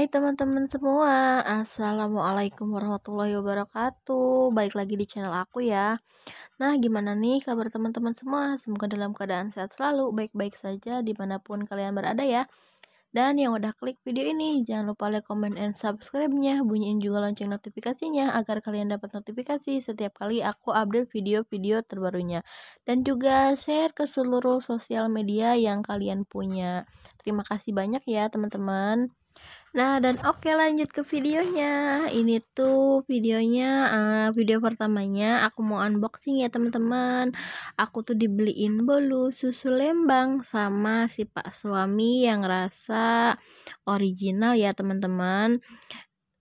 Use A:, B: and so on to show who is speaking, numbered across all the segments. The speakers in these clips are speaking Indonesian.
A: Hai teman-teman semua, Assalamualaikum warahmatullahi wabarakatuh baik lagi di channel aku ya Nah gimana nih kabar teman-teman semua Semoga dalam keadaan sehat selalu, baik-baik saja dimanapun kalian berada ya Dan yang udah klik video ini, jangan lupa like, comment, and subscribe-nya Bunyiin juga lonceng notifikasinya agar kalian dapat notifikasi setiap kali aku update video-video terbarunya Dan juga share ke seluruh sosial media yang kalian punya Terima kasih banyak ya teman-teman Nah, dan oke lanjut ke videonya. Ini tuh videonya uh, video pertamanya aku mau unboxing ya, teman-teman. Aku tuh dibeliin bolu susu lembang sama si Pak suami yang rasa original ya, teman-teman.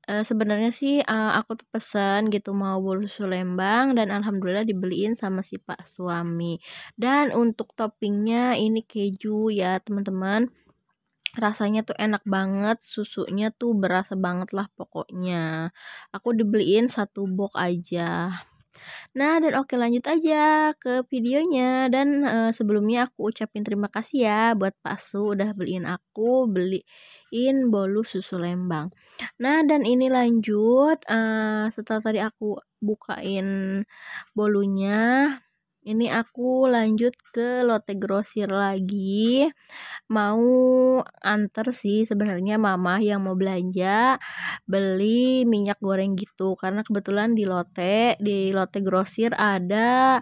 A: Uh, sebenarnya sih uh, aku tuh pesen gitu mau bolu susu lembang dan alhamdulillah dibeliin sama si Pak suami. Dan untuk toppingnya ini keju ya, teman-teman rasanya tuh enak banget, susunya tuh berasa banget lah pokoknya. Aku dibeliin satu box aja. Nah dan oke lanjut aja ke videonya dan e, sebelumnya aku ucapin terima kasih ya buat Pak Su udah beliin aku beliin bolu susu lembang. Nah dan ini lanjut e, setelah tadi aku bukain bolunya ini aku lanjut ke Lotte Grosir lagi. Mau anter sih sebenarnya mama yang mau belanja beli minyak goreng gitu karena kebetulan di Lotte di Lotte Grosir ada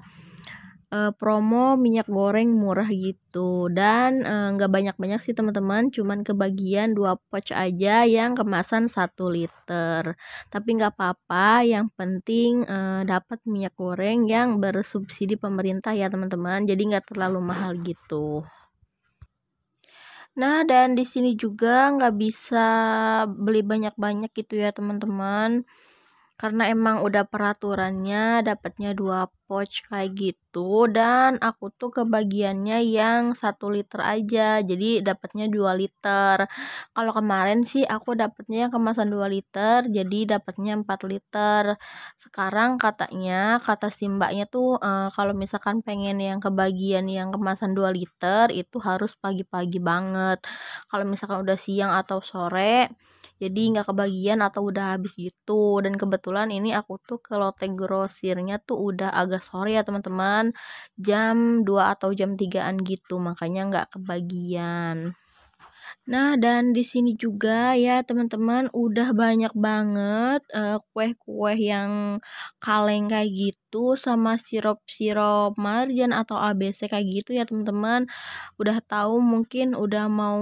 A: uh, promo minyak goreng murah gitu dan eh, nggak uh, banyak-banyak sih teman-teman cuman kebagian dua pouch aja yang kemasan satu liter tapi nggak apa-apa yang penting uh, dapat minyak goreng yang bersubsidi pemerintah ya teman-teman jadi nggak terlalu mahal gitu Nah, dan di sini juga nggak bisa beli banyak-banyak gitu ya, teman-teman. Karena emang udah peraturannya dapatnya dua pouch kayak gitu dan aku tuh kebagiannya yang satu liter aja jadi dapatnya 2 liter kalau kemarin sih aku dapatnya yang kemasan 2 liter jadi dapatnya 4 liter sekarang katanya kata si mbaknya tuh e, kalau misalkan pengen yang kebagian yang kemasan 2 liter itu harus pagi-pagi banget kalau misalkan udah siang atau sore jadi nggak kebagian atau udah habis gitu dan kebetulan ini aku tuh ke lote grosirnya tuh udah agak agak sore ya teman-teman jam 2 atau jam 3an gitu makanya nggak kebagian Nah, dan di sini juga ya teman-teman udah banyak banget kue eh, kue-kue yang kaleng kayak gitu sama sirup-sirup marjan atau ABC kayak gitu ya teman-teman. Udah tahu mungkin udah mau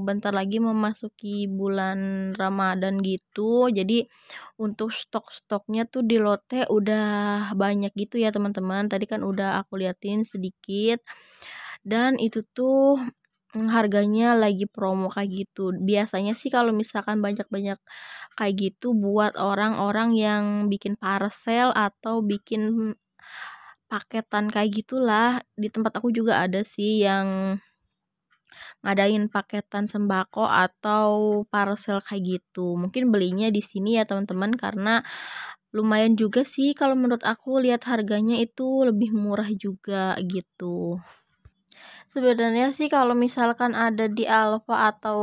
A: bentar lagi memasuki bulan Ramadan gitu. Jadi untuk stok-stoknya tuh di lotte udah banyak gitu ya teman-teman. Tadi kan udah aku liatin sedikit dan itu tuh harganya lagi promo kayak gitu. Biasanya sih kalau misalkan banyak-banyak kayak gitu buat orang-orang yang bikin parcel atau bikin paketan kayak gitulah. Di tempat aku juga ada sih yang ngadain paketan sembako atau parcel kayak gitu. Mungkin belinya di sini ya teman-teman karena lumayan juga sih kalau menurut aku lihat harganya itu lebih murah juga gitu sebenarnya sih kalau misalkan ada di Alfa atau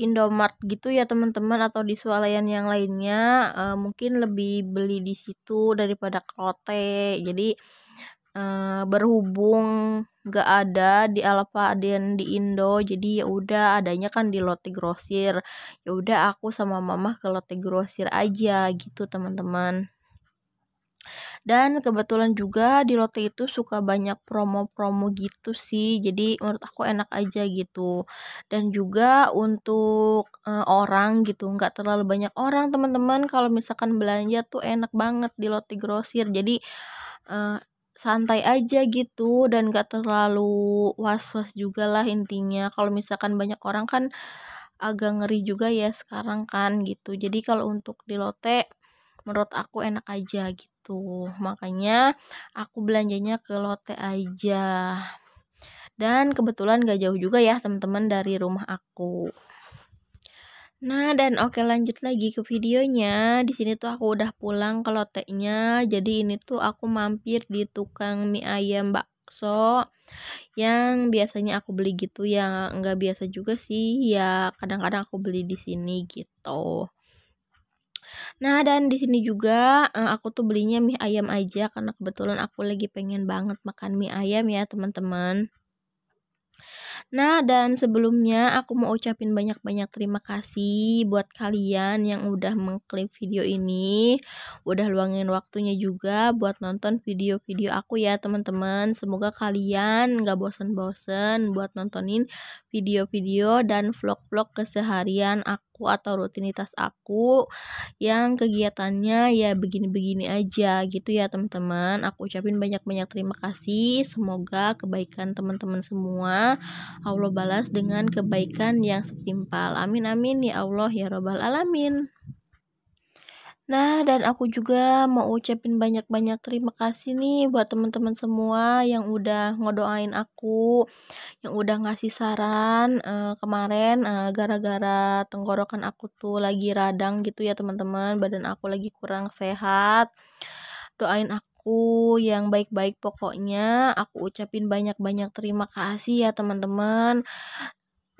A: Indomart gitu ya teman-teman atau di swalayan yang lainnya uh, mungkin lebih beli di situ daripada klote jadi uh, berhubung nggak ada di Alfa dan di Indo jadi ya udah adanya kan di Lotte Grosir ya udah aku sama mamah ke Lotte Grosir aja gitu teman-teman dan kebetulan juga di Lotte itu suka banyak promo-promo gitu sih. Jadi menurut aku enak aja gitu. Dan juga untuk e, orang gitu, nggak terlalu banyak orang teman-teman kalau misalkan belanja tuh enak banget di Lotte Grosir. Jadi e, santai aja gitu dan gak terlalu was-was juga lah intinya kalau misalkan banyak orang kan agak ngeri juga ya sekarang kan gitu jadi kalau untuk di Lotte menurut aku enak aja gitu makanya aku belanjanya ke Lotte aja dan kebetulan gak jauh juga ya teman-teman dari rumah aku Nah dan oke lanjut lagi ke videonya. Di sini tuh aku udah pulang ke nya Jadi ini tuh aku mampir di tukang mie ayam bakso yang biasanya aku beli gitu ya nggak biasa juga sih ya kadang-kadang aku beli di sini gitu. Nah, dan di sini juga eh, aku tuh belinya mie ayam aja karena kebetulan aku lagi pengen banget makan mie ayam ya, teman-teman. Nah, dan sebelumnya aku mau ucapin banyak-banyak terima kasih buat kalian yang udah mengklik video ini, udah luangin waktunya juga buat nonton video-video aku ya, teman-teman. Semoga kalian gak bosen-bosen buat nontonin video-video dan vlog-vlog keseharian aku aku atau rutinitas aku yang kegiatannya ya begini-begini aja gitu ya teman-teman. Aku ucapin banyak-banyak terima kasih. Semoga kebaikan teman-teman semua Allah balas dengan kebaikan yang setimpal. Amin amin ya Allah ya robbal alamin. Nah, dan aku juga mau ucapin banyak-banyak terima kasih nih buat teman-teman semua yang udah ngedoain aku, yang udah ngasih saran uh, kemarin gara eh, gara-gara tenggorokan aku tuh lagi radang gitu ya teman-teman, badan aku lagi kurang sehat. Doain aku yang baik-baik pokoknya. Aku ucapin banyak-banyak terima kasih ya teman-teman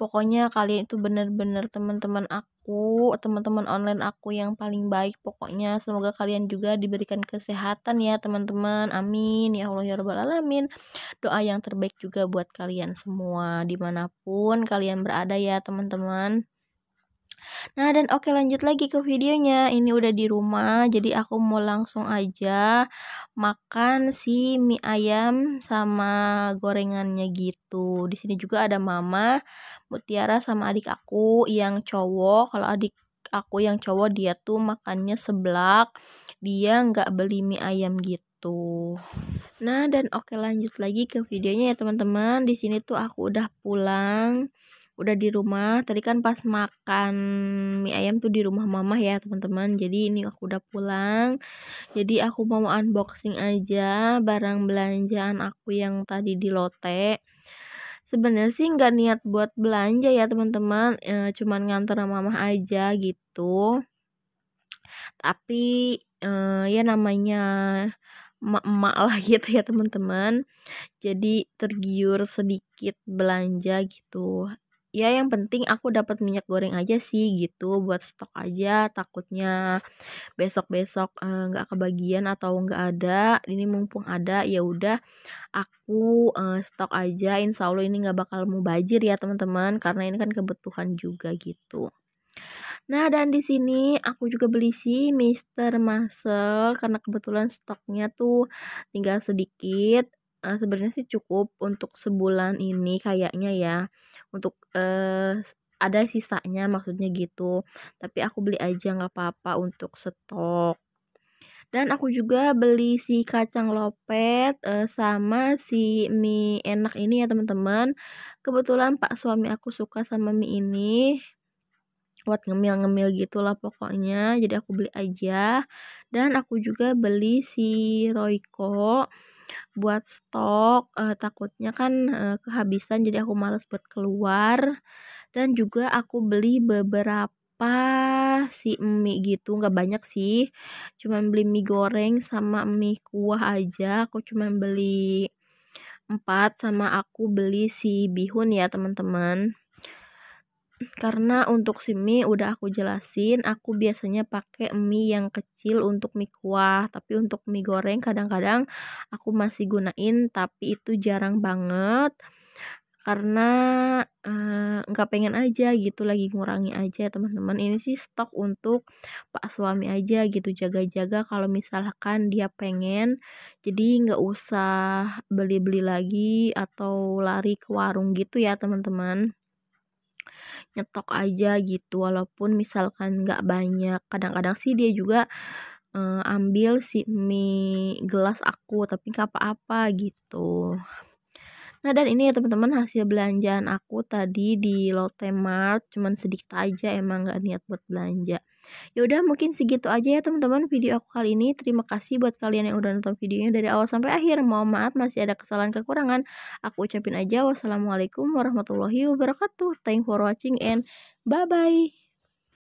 A: pokoknya kalian itu bener-bener teman-teman aku teman-teman online aku yang paling baik pokoknya semoga kalian juga diberikan kesehatan ya teman-teman amin ya Allah ya Rabbal Alamin doa yang terbaik juga buat kalian semua dimanapun kalian berada ya teman-teman Nah dan oke lanjut lagi ke videonya. Ini udah di rumah jadi aku mau langsung aja makan si mie ayam sama gorengannya gitu. Di sini juga ada mama, Mutiara sama adik aku yang cowok. Kalau adik aku yang cowok dia tuh makannya seblak. Dia nggak beli mie ayam gitu gitu. Nah, dan oke lanjut lagi ke videonya ya teman-teman. Di sini tuh aku udah pulang udah di rumah tadi kan pas makan mie ayam tuh di rumah mamah ya teman-teman jadi ini aku udah pulang jadi aku mau unboxing aja barang belanjaan aku yang tadi di lote sebenarnya sih nggak niat buat belanja ya teman-teman e, cuman nganter mamah aja gitu tapi e, ya namanya emak-emak lah gitu ya teman-teman jadi tergiur sedikit belanja gitu ya yang penting aku dapat minyak goreng aja sih gitu buat stok aja takutnya besok besok nggak uh, kebagian atau nggak ada ini mumpung ada ya udah aku uh, stok aja insya allah ini nggak bakal mau banjir ya teman-teman karena ini kan kebutuhan juga gitu Nah, dan di sini aku juga beli si Mister Muscle karena kebetulan stoknya tuh tinggal sedikit uh, sebenarnya sih cukup untuk sebulan ini kayaknya ya untuk uh, ada sisanya maksudnya gitu tapi aku beli aja nggak apa-apa untuk stok dan aku juga beli si kacang lopet uh, sama si mie enak ini ya teman-teman kebetulan pak suami aku suka sama mie ini buat ngemil-ngemil gitulah pokoknya jadi aku beli aja dan aku juga beli si roiko buat stok uh, takutnya kan uh, kehabisan jadi aku males buat keluar dan juga aku beli beberapa si mie gitu nggak banyak sih cuman beli mie goreng sama mie kuah aja aku cuman beli empat sama aku beli si bihun ya teman-teman karena untuk si mie udah aku jelasin aku biasanya pakai mie yang kecil untuk mie kuah tapi untuk mie goreng kadang-kadang aku masih gunain tapi itu jarang banget karena eh, nggak uh, pengen aja gitu lagi ngurangi aja teman-teman ini sih stok untuk pak suami aja gitu jaga-jaga kalau misalkan dia pengen jadi nggak usah beli-beli lagi atau lari ke warung gitu ya teman-teman nyetok aja gitu walaupun misalkan nggak banyak kadang-kadang sih dia juga uh, ambil si mie gelas aku tapi nggak apa-apa gitu Nah dan ini ya teman-teman hasil belanjaan aku tadi di Lotte Mart cuman sedikit aja emang gak niat buat belanja. Yaudah mungkin segitu aja ya teman-teman video aku kali ini. Terima kasih buat kalian yang udah nonton videonya dari awal sampai akhir. Mohon maaf masih ada kesalahan kekurangan. Aku ucapin aja wassalamualaikum warahmatullahi wabarakatuh. Thank for watching and bye-bye.